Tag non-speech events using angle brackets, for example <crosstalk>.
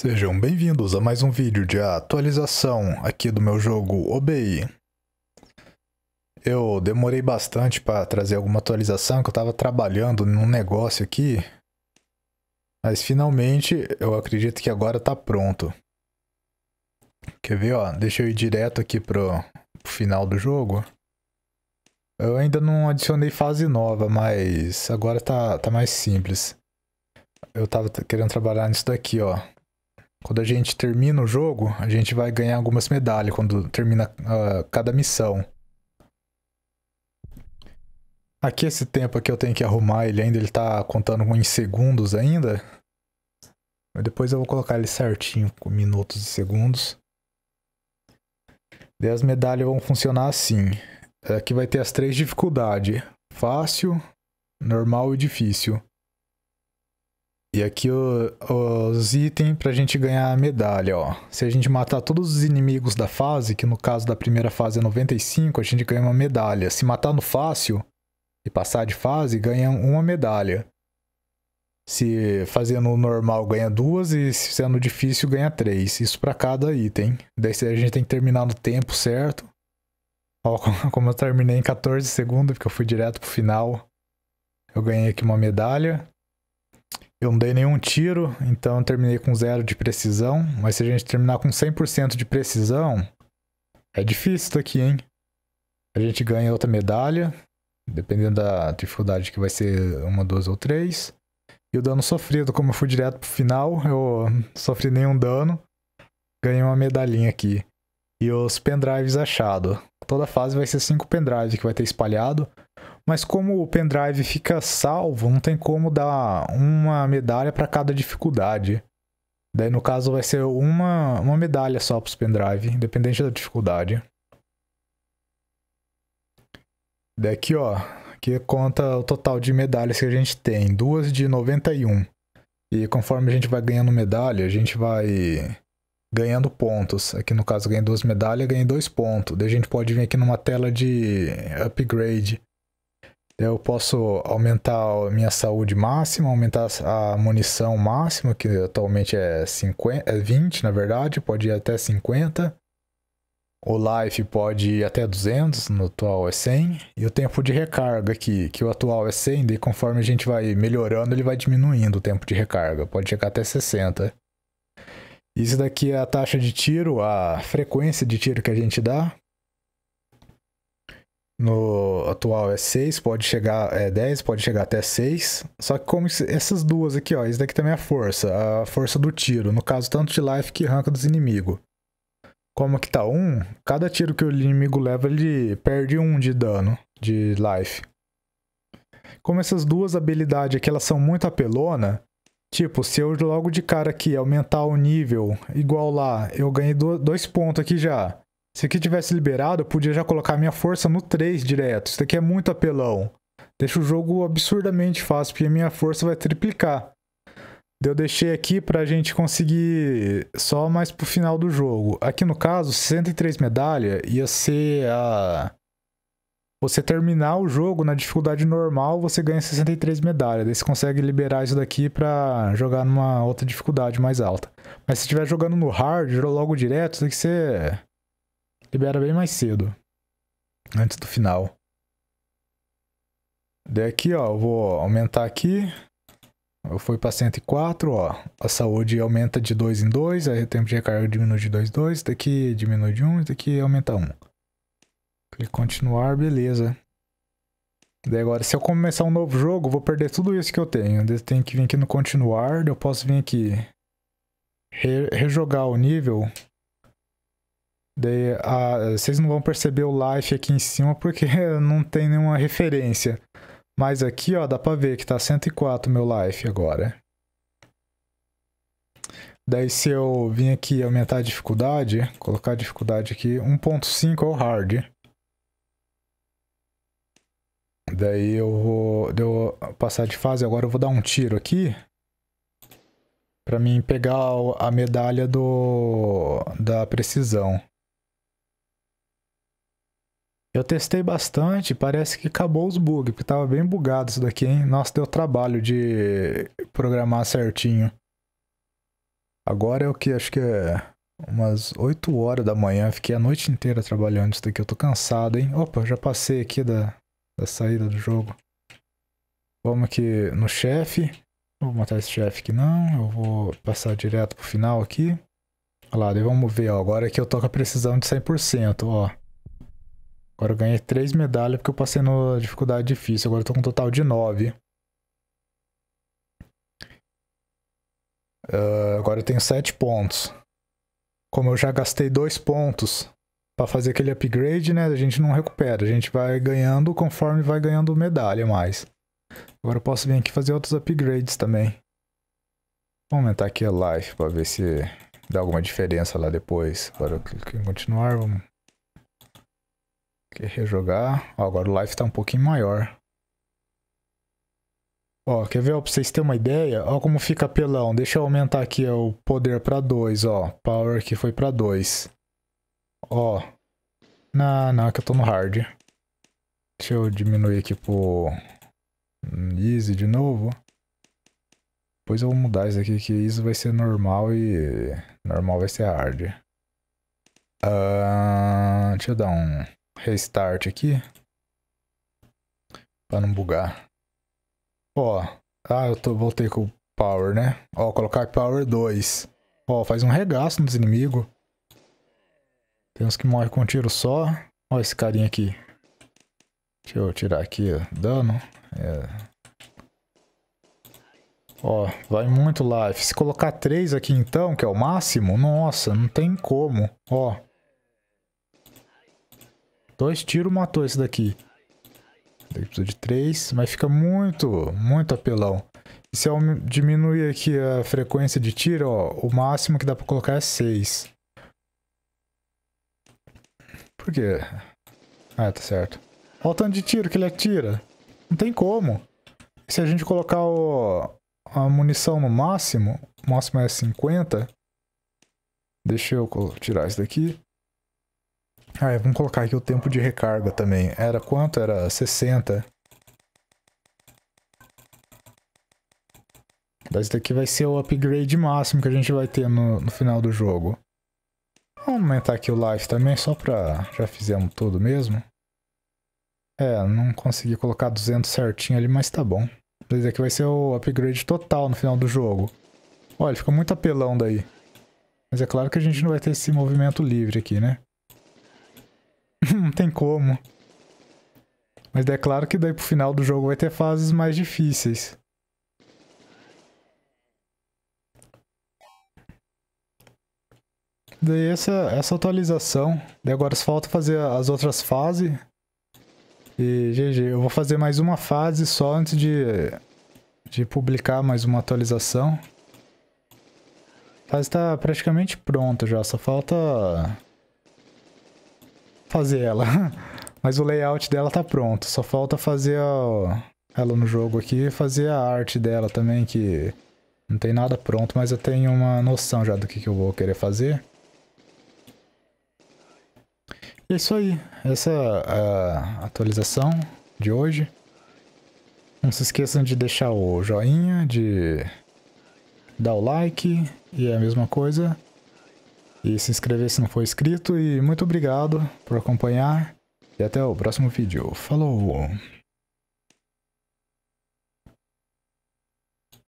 Sejam bem-vindos a mais um vídeo de atualização aqui do meu jogo Obey. Eu demorei bastante para trazer alguma atualização, que eu estava trabalhando num negócio aqui. Mas finalmente, eu acredito que agora está pronto. Quer ver, ó? Deixa eu ir direto aqui pro, pro final do jogo. Eu ainda não adicionei fase nova, mas agora está tá mais simples. Eu estava querendo trabalhar nisso daqui, ó quando a gente termina o jogo, a gente vai ganhar algumas medalhas quando termina uh, cada missão. Aqui esse tempo aqui eu tenho que arrumar ele ainda, ele tá contando em segundos ainda. Depois eu vou colocar ele certinho, com minutos e segundos. Daí as medalhas vão funcionar assim. Aqui vai ter as três dificuldades. Fácil, normal e difícil. E aqui o, os itens pra gente ganhar a medalha, ó. Se a gente matar todos os inimigos da fase, que no caso da primeira fase é 95, a gente ganha uma medalha. Se matar no fácil e passar de fase, ganha uma medalha. Se fazendo normal ganha duas e se sendo difícil ganha três. Isso para cada item. Daí a gente tem que terminar no tempo certo. Ó, <laughs> como eu terminei em 14 segundos, porque eu fui direto pro final. Eu ganhei aqui uma medalha. Eu não dei nenhum tiro, então terminei com zero de precisão. Mas se a gente terminar com 100% de precisão, é difícil daqui, hein? A gente ganha outra medalha, dependendo da dificuldade que vai ser uma, duas ou três. E o dano sofrido, como eu fui direto pro final, eu sofri nenhum dano. Ganhei uma medalhinha aqui e os pendrives achados. Toda fase vai ser cinco pendrives que vai ter espalhado. Mas como o pendrive fica salvo, não tem como dar uma medalha para cada dificuldade. Daí no caso vai ser uma, uma medalha só para os pendrive, independente da dificuldade. Daqui ó, que conta o total de medalhas que a gente tem, duas de 91. E conforme a gente vai ganhando medalha, a gente vai ganhando pontos. Aqui no caso ganhei duas medalhas, ganhei dois pontos. Daí a gente pode vir aqui numa tela de upgrade. Eu posso aumentar a minha saúde máxima, aumentar a munição máxima, que atualmente é, 50, é 20 na verdade, pode ir até 50. O life pode ir até 200, no atual é 100. E o tempo de recarga aqui, que o atual é 100, daí conforme a gente vai melhorando, ele vai diminuindo o tempo de recarga. Pode chegar até 60. Isso daqui é a taxa de tiro, a frequência de tiro que a gente dá. No atual é 6, pode chegar é 10, pode chegar até 6. Só que como essas duas aqui, ó, isso daqui também é a força, a força do tiro, no caso tanto de life que arranca dos inimigos. Como que tá 1, um, cada tiro que o inimigo leva ele perde 1 um de dano de life. Como essas duas habilidades aqui elas são muito apelona, Tipo, se eu logo de cara aqui aumentar o nível igual lá, eu ganhei dois pontos aqui já. Se aqui tivesse liberado, eu podia já colocar minha força no 3 direto. Isso daqui é muito apelão. Deixa o jogo absurdamente fácil, porque a minha força vai triplicar. Eu deixei aqui pra gente conseguir só mais pro final do jogo. Aqui no caso, 63 medalhas ia ser a você terminar o jogo na dificuldade normal, você ganha 63 medalhas. Daí você consegue liberar isso daqui para jogar numa outra dificuldade mais alta. Mas se estiver jogando no hard, logo direto, tem que ser. Libera bem mais cedo. Antes do final. Daí aqui, ó, eu vou aumentar aqui. Eu fui para 104, ó. A saúde aumenta de 2 em 2, aí o tempo de recarga diminui de 2 em 2, daqui diminui de 1, daqui aumenta 1 continuar, beleza. Daí agora, se eu começar um novo jogo, vou perder tudo isso que eu tenho. Eu tenho que vir aqui no continuar, eu posso vir aqui re rejogar o nível. Daí, a, vocês não vão perceber o life aqui em cima porque <laughs> não tem nenhuma referência. Mas aqui, ó, dá pra ver que tá 104 meu life agora. Daí se eu vim aqui aumentar a dificuldade, colocar a dificuldade aqui, 1.5 é o hard daí eu vou, passar de fase. Agora eu vou dar um tiro aqui. Pra mim pegar a medalha do da precisão. Eu testei bastante, parece que acabou os bugs, porque tava bem bugado isso daqui, hein? Nossa, deu trabalho de programar certinho. Agora é o que? Acho que é umas 8 horas da manhã, fiquei a noite inteira trabalhando isso daqui, eu tô cansado, hein? Opa, já passei aqui da, da saída do jogo. Vamos aqui no chefe. Vou matar esse chefe aqui não. Eu vou passar direto pro final aqui. Olha lá, daí vamos ver, ó. Agora aqui é eu tô com a precisão de 100%, ó. Agora eu ganhei 3 medalhas porque eu passei na dificuldade difícil. Agora eu tô com um total de 9. Uh, ah, agora eu tenho 7 pontos. Como eu já gastei 2 pontos para fazer aquele upgrade, né? A gente não recupera, a gente vai ganhando conforme vai ganhando medalha mais. Agora eu posso vir aqui fazer outros upgrades também. Vou aumentar aqui a life para ver se dá alguma diferença lá depois. Agora eu clico em continuar, vamos aqui rejogar. Ó, agora o life está um pouquinho maior. Ó, quer ver, para pra vocês terem uma ideia, ó como fica pelão. Deixa eu aumentar aqui ó, o poder para 2, ó. Power que foi para 2. Ó. Não, não, é que eu tô no hard. Deixa eu diminuir aqui pro easy de novo. Depois eu vou mudar isso aqui, que isso vai ser normal e normal vai ser hard. Uh, deixa eu dar um restart aqui. Pra não bugar. Ó, ah, eu tô, voltei com o power, né? Ó, colocar power 2. Ó, faz um regaço nos inimigos. Tem uns que morrem com um tiro só. Ó esse carinha aqui. Deixa eu tirar aqui, ó. Dano. É. Ó, vai muito life. Se colocar 3 aqui então, que é o máximo, nossa, não tem como. Ó. Dois tiros matou esse daqui. Ele precisa de 3, mas fica muito, muito apelão. E se eu diminuir aqui a frequência de tiro, ó, o máximo que dá pra colocar é 6. Por quê? Ah, tá certo. Olha o tanto de tiro que ele atira. Não tem como. Se a gente colocar o, a munição no máximo, o máximo é 50. Deixa eu tirar isso daqui. Ah, vamos colocar aqui o tempo de recarga também. Era quanto? Era 60. Mas daqui vai ser o upgrade máximo que a gente vai ter no, no final do jogo. Vamos aumentar aqui o life também, só pra... Já fizemos tudo mesmo. É, não consegui colocar 200 certinho ali, mas tá bom. Esse é aqui vai ser o upgrade total no final do jogo. Olha, fica muito apelão daí. Mas é claro que a gente não vai ter esse movimento livre aqui, né? <laughs> não tem como. Mas é claro que daí pro final do jogo vai ter fases mais difíceis. Daí essa, essa atualização. Daí agora só falta fazer as outras fases. E GG, eu vou fazer mais uma fase só antes de, de publicar mais uma atualização. A fase está praticamente pronta já, só falta fazer ela. <laughs> Mas o layout dela tá pronto, só falta fazer a, ela no jogo aqui e fazer a arte dela também, que não tem nada pronto, mas eu tenho uma noção já do que, que eu vou querer fazer. É isso aí. Essa é a atualização de hoje. Não se esqueçam de deixar o joinha, de dar o like e é a mesma coisa. E se inscrever se não for inscrito. E muito obrigado por acompanhar. E até o próximo vídeo. Falou!